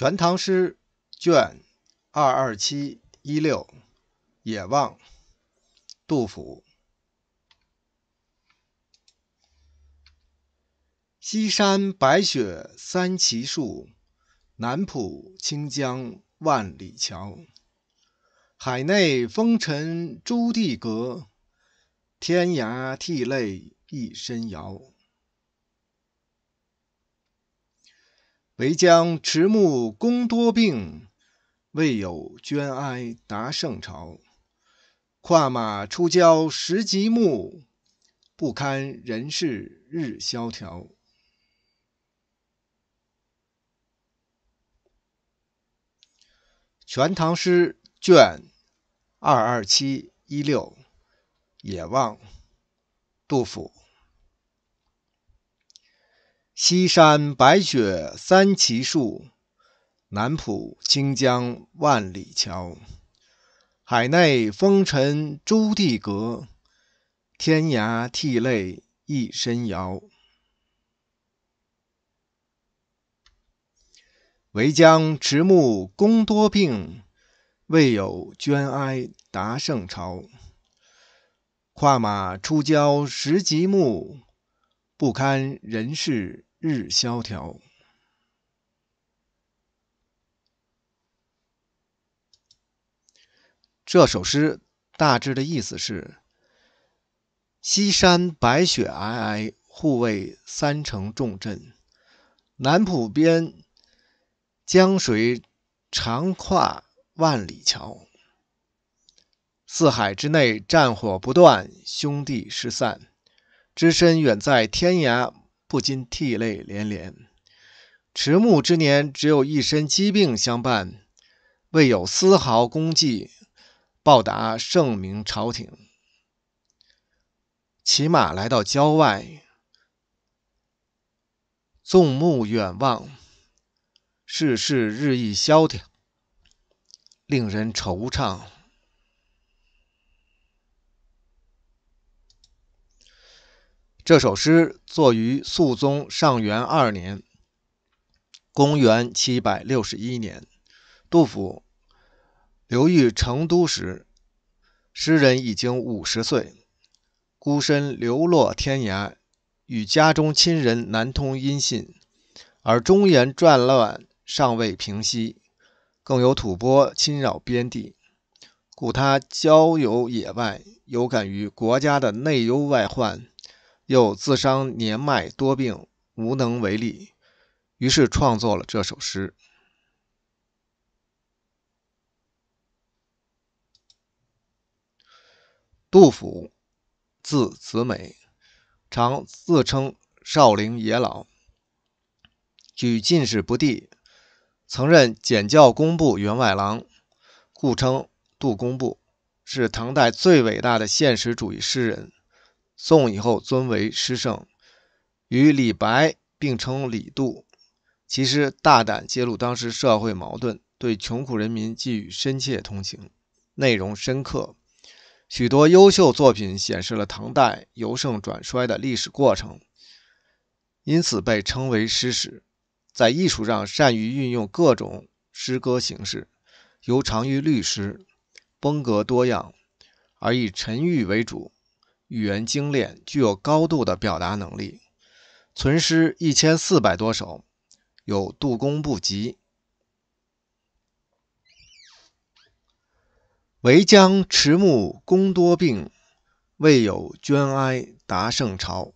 《全唐诗》卷二二七一六《野望》，杜甫。西山白雪三奇树，南浦清江万里桥。海内风尘诸棣阁，天涯涕泪一身遥。唯将迟暮功多病，未有捐哀答圣朝。跨马出郊时极目，不堪人事日萧条。《全唐诗》卷二二七一六《野望》，杜甫。西山白雪三奇树，南浦清江万里桥。海内风尘朱棣阁，天涯涕泪一身遥。唯将迟暮功多病，未有捐哀答圣朝。跨马出郊时极目，不堪人事。日萧条。这首诗大致的意思是：西山白雪皑皑，护卫三城重镇；南浦边，江水长跨万里桥。四海之内战火不断，兄弟失散，只身远在天涯。不禁涕泪连连，迟暮之年只有一身疾病相伴，未有丝毫功绩报答圣明朝廷。骑马来到郊外，纵目远望，世事日益萧条，令人惆怅。这首诗作于肃宗上元二年（公元761年），杜甫流寓成都时，诗人已经五十岁，孤身流落天涯，与家中亲人难通音信，而中原战乱尚未平息，更有吐蕃侵扰边地，故他郊游野外，有感于国家的内忧外患。又自伤年迈多病，无能为力，于是创作了这首诗。杜甫，字子美，常自称少陵野老。举进士不第，曾任检校工部员外郎，故称杜工部。是唐代最伟大的现实主义诗人。宋以后尊为诗圣，与李白并称李杜。其实大胆揭露当时社会矛盾，对穷苦人民寄予深切同情，内容深刻。许多优秀作品显示了唐代由盛转衰的历史过程，因此被称为诗史。在艺术上，善于运用各种诗歌形式，尤长于律诗，风格多样，而以沉郁为主。语言精炼，具有高度的表达能力，存诗一千四百多首，有《杜工部集》。唯将迟暮功多病，未有捐哀达圣朝。